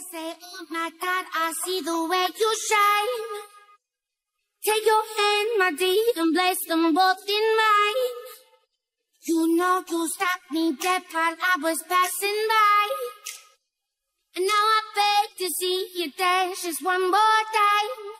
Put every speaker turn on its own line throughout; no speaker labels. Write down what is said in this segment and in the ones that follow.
say, Oh my God, I see the way you shine. Take your hand, my dear, and place them both in mine. You know you stopped me dead while I was passing by. And now I beg to see you dance just one more time.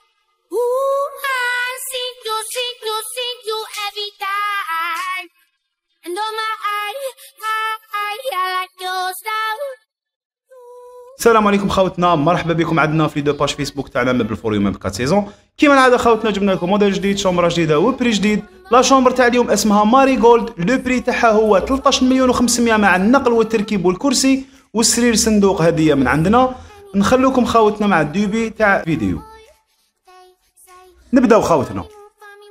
السلام عليكم خاوتنا مرحبا بكم عندنا في دو باج فيسبوك تاعنا مبل فور يوم بكات سيزون كيما العاده خاوتنا جبنا لكم موديل جديد شومبرا جديده وبري جديد لا شومبر تاع اليوم اسمها ماري جولد لو بري تاعها هو 13 مليون و500 مع النقل والتركيب والكرسي والسرير صندوق هديه من عندنا نخلوكم خاوتنا مع الدوبي تاع فيديو نبداو خاوتنا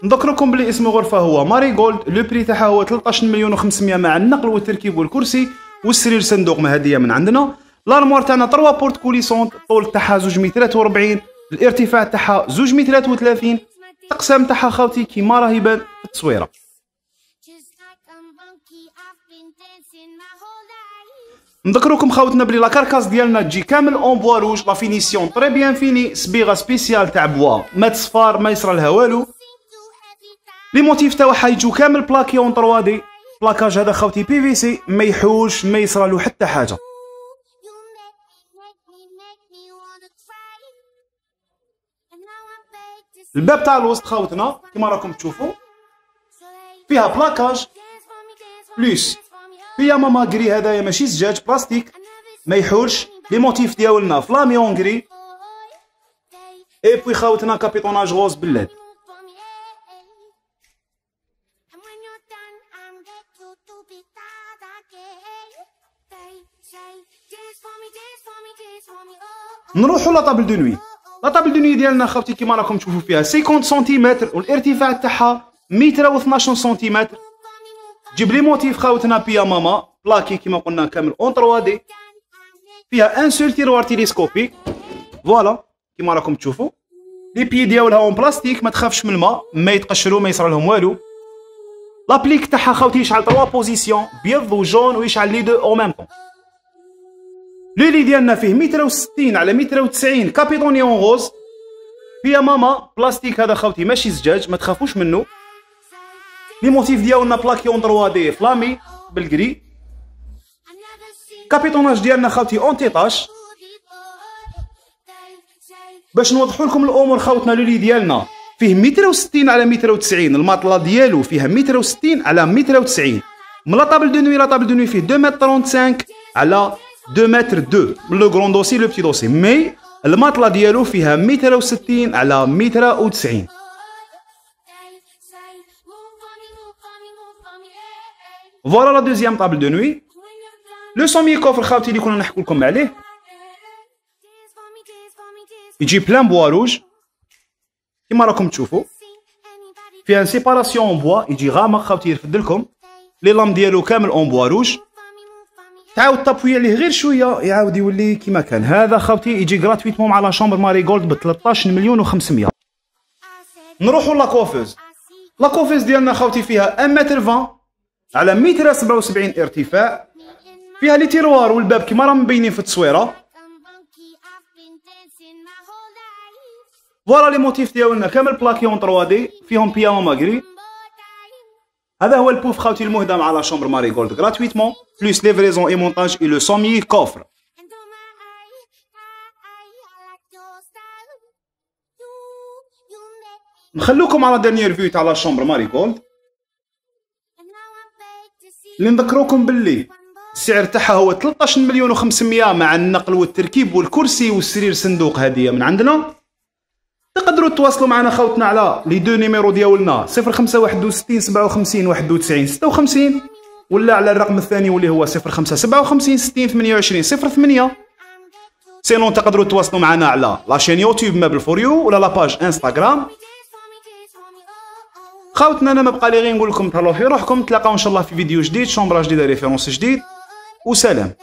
نذكركم بلي اسم الغرفه هو ماري جولد لو بري تاعها هو 13 مليون و500 مع النقل والتركيب والكرسي والسرير صندوق مهديه من عندنا لارموار تاعنا 3 بورت كوليسونت الطول تاعها 2 مترات و40 الارتفاع تاعها 2 مترات و30 الاقسام تاعها خاوتي كيما راهي بان في التصويره نذكركم خاوتنا بلي لاكاركاس ديالنا تجي كامل اون بوا روج لا فينيسيون طري بيان فيني صبيغه سبيسيال تاع بوا ما تصفار ما يصرى لها والو لي موتيف تاعها يجو كامل بلاكي اون 3 دي بلاكاج هذا خاوتي بي في سي ما يحوش ما يصرى له حتى حاجه الباب تاع الوسط خاوتنا كما راكم تشوفوا فيها بلاكاج بلوس فيها ماما كري هذايا ماشي زجاج بلاستيك ما يحولش لي موتيف ديالنا فلامي اونغري اي بوي خاوتنا كابيطوناج غوز بلاد نروحوا لطابل دو نوي لاطابل دو نوي ديالنا خاوتي كيما راكم تشوفوا فيها 50 سنتيمتر والارتفاع تاعها متر و12 سنتيمتر جيب لي موتيف خاوتنا بيا ماما بلاكي كيما قلنا كامل اون 3 دي فيها ان سول تيروار تيليسكوبيك فوالا كيما راكم تشوفوا لي بي ديالها اون بلاستيك ما تخافش من الماء ما يتقشروا ما يصرى لهم والو لابليك تاعها خاوتي يشعل 3 بوزيسيون بيض وجون ويشعل لي دو او ميم طون لي ديالنا فيه متر وستين على متر وتسعين كابيتوني اون غوز فيا ماما بلاستيك هذا خوتي ماشي زجاج ما تخافوش منه لي موتيف ديالنا بلاكي اون دروا دي فلامي بالكري كابيتوناج ديالنا خوتي اون تيطاش باش نوضحوا لكم الامور خوتنا لولي ديالنا فيه متر وستين على متر وتسعين الماطله ديالو فيها متر وستين على متر وتسعين من لا طابل دو نوي لا طابل دو نوي فيه دو متر سانك على 2 متر 2 لو كرون دوسي لو بتي دوسي مي الماطله ديالو فيها متر وستين على متر تسعين فوالا لا دوزيام طابل دو نوي لو سومي كوفر خاوتي اللي كنا نحكو لكم عليه يجي بلان بوا روج كيما راكم تشوفوا فيها سيباراسيون اون بوا يجي غامق خاوتي يرفد لكم لي لام ديالو كامل اون بوا روج تعاود تابوي عليه غير شويه يعاود يولي كيما كان هذا خاوتي يجي غراتويتمون مع لا شامبر ماري جولد ب 13 مليون و500 نروحوا لاكوفوز لاكوفوز ديالنا خاوتي فيها 1 متر 20 على 177 ارتفاع فيها لي تيروار والباب كيما راه مبينين في التصويره فوالا لي موتيف ديالنا كامل بلاكي اون 3 دي فيهم بيانو ماغري هذا هو البوف خاوتي المهدم على شومبر ماري جولد غراتويتمون بلوس ليفريزون اي مونتاج اي لو سومي كوفر نخلوكم على دانيير فيو تاع لا شومبر ماري جولد اللي نذكروكم باللي السعر تاعها هو 13 مليون و500 مع النقل والتركيب والكرسي والسرير صندوق هديه من عندنا تقدروا تواصلوا معنا خوتنا على لي دو نيميرو ديالنا 0561 57 91 56 ولا على الرقم الثاني واللي هو 0557 60 28 08 سينون تقدروا تواصلوا معنا على لاشين يوتيوب مابل فور يو ولا لاباج انستغرام خاوتنا انا ما بقى لي غير نقول لكم تهلاو في روحكم تلاقاو ان شاء الله في فيديو جديد شومبرا جديده ريفيرونس جديد وسلام